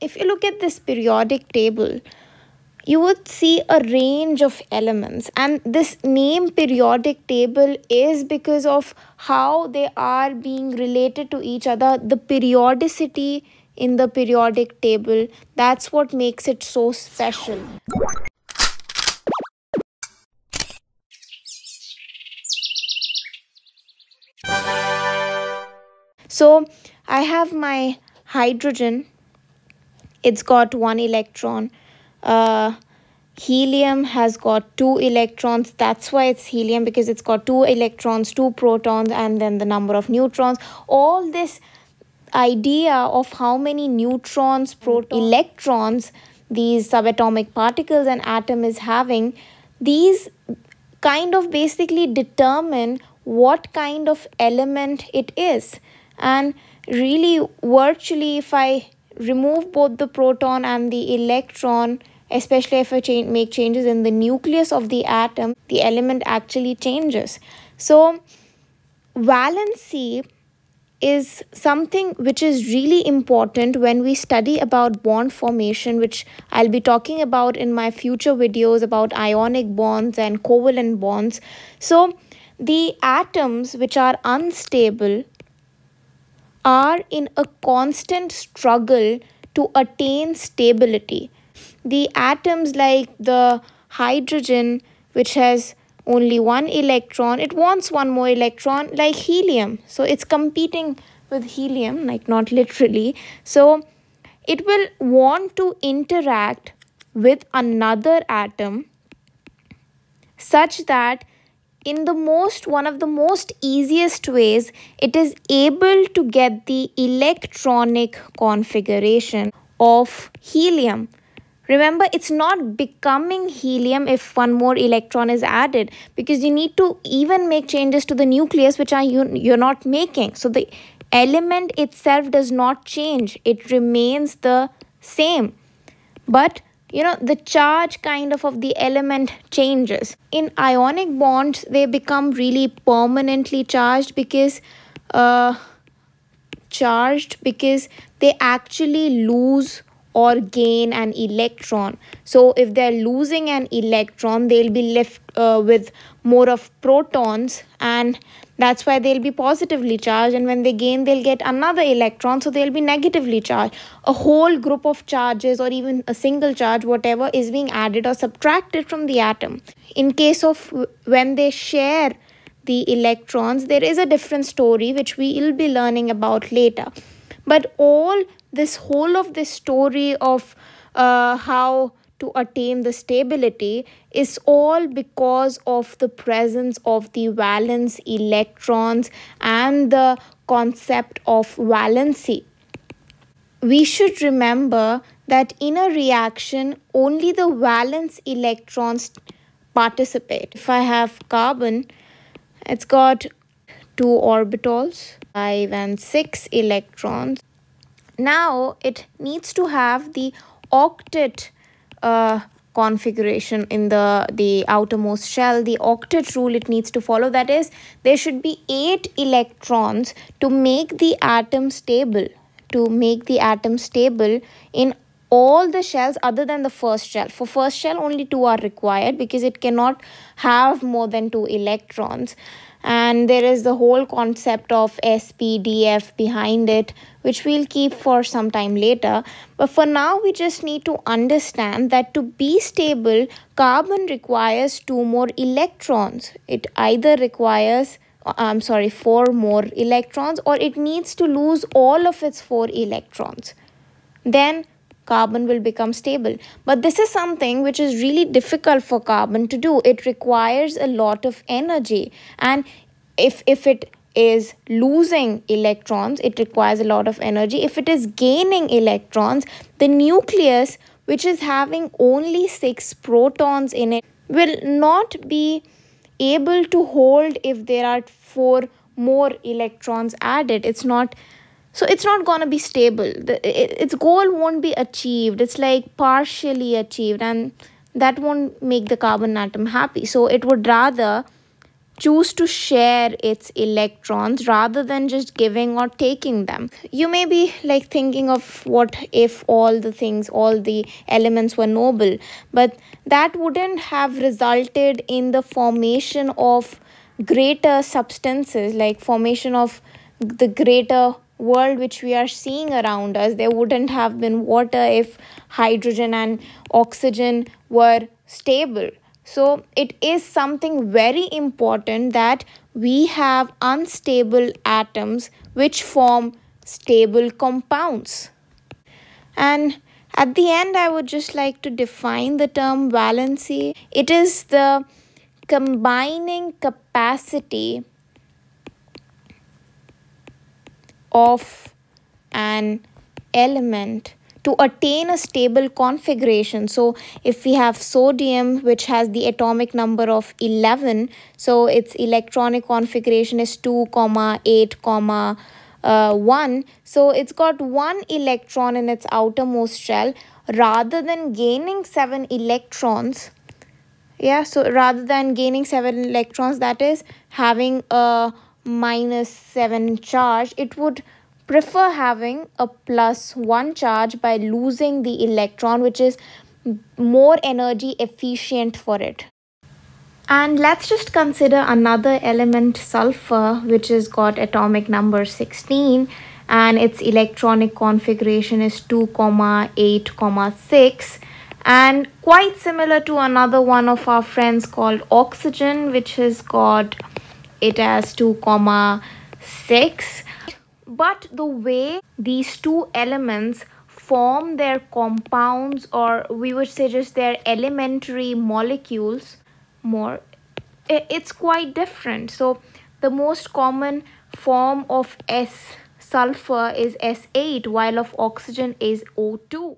if you look at this periodic table, you would see a range of elements and this name periodic table is because of how they are being related to each other the periodicity in the periodic table that's what makes it so special so i have my hydrogen it's got one electron uh, helium has got two electrons that's why it's helium because it's got two electrons two protons and then the number of neutrons all this idea of how many neutrons protons, electrons these subatomic particles and atom is having these kind of basically determine what kind of element it is and really virtually if i remove both the proton and the electron especially if I change, make changes in the nucleus of the atom, the element actually changes. So, valency is something which is really important when we study about bond formation, which I'll be talking about in my future videos about ionic bonds and covalent bonds. So, the atoms which are unstable are in a constant struggle to attain stability. The atoms, like the hydrogen, which has only one electron, it wants one more electron, like helium. So it's competing with helium, like not literally. So it will want to interact with another atom such that in the most one of the most easiest ways it is able to get the electronic configuration of helium remember it's not becoming helium if one more electron is added because you need to even make changes to the nucleus which are you you're not making so the element itself does not change it remains the same but you know the charge kind of of the element changes in ionic bonds they become really permanently charged because uh charged because they actually lose or gain an electron so if they're losing an electron they'll be left uh, with more of protons and that's why they'll be positively charged and when they gain, they'll get another electron, so they'll be negatively charged. A whole group of charges or even a single charge, whatever, is being added or subtracted from the atom. In case of when they share the electrons, there is a different story which we will be learning about later. But all this whole of this story of uh, how to attain the stability is all because of the presence of the valence electrons and the concept of valency. We should remember that in a reaction only the valence electrons participate. If I have carbon, it's got two orbitals, 5 and 6 electrons. Now it needs to have the octet configuration in the the outermost shell the octet rule it needs to follow that is there should be eight electrons to make the atom stable to make the atom stable in all the shells other than the first shell for first shell only two are required because it cannot have more than two electrons and there is the whole concept of SPDF behind it which we'll keep for some time later but for now we just need to understand that to be stable carbon requires two more electrons it either requires uh, I'm sorry four more electrons or it needs to lose all of its four electrons then carbon will become stable. But this is something which is really difficult for carbon to do. It requires a lot of energy. And if, if it is losing electrons, it requires a lot of energy. If it is gaining electrons, the nucleus, which is having only six protons in it, will not be able to hold if there are four more electrons added. It's not so it's not going to be stable the, it, its goal won't be achieved it's like partially achieved and that won't make the carbon atom happy so it would rather choose to share its electrons rather than just giving or taking them. You may be like thinking of what if all the things, all the elements were noble, but that wouldn't have resulted in the formation of greater substances, like formation of the greater world which we are seeing around us, there wouldn't have been water if hydrogen and oxygen were stable. So, it is something very important that we have unstable atoms which form stable compounds. And at the end, I would just like to define the term valency. It is the combining capacity of an element to attain a stable configuration. So if we have sodium, which has the atomic number of 11, so its electronic configuration is 2, comma 8, comma uh, 1. So it's got one electron in its outermost shell rather than gaining seven electrons. Yeah, so rather than gaining seven electrons, that is having a minus 7 charge, it would prefer having a plus 1 charge by losing the electron which is more energy efficient for it. And let's just consider another element sulfur which has got atomic number 16 and its electronic configuration is 2, comma 8, comma 6 and quite similar to another one of our friends called oxygen which has got it as 2 comma 6 but the way these two elements form their compounds or we would say just their elementary molecules more it's quite different so the most common form of s sulfur is s8 while of oxygen is o2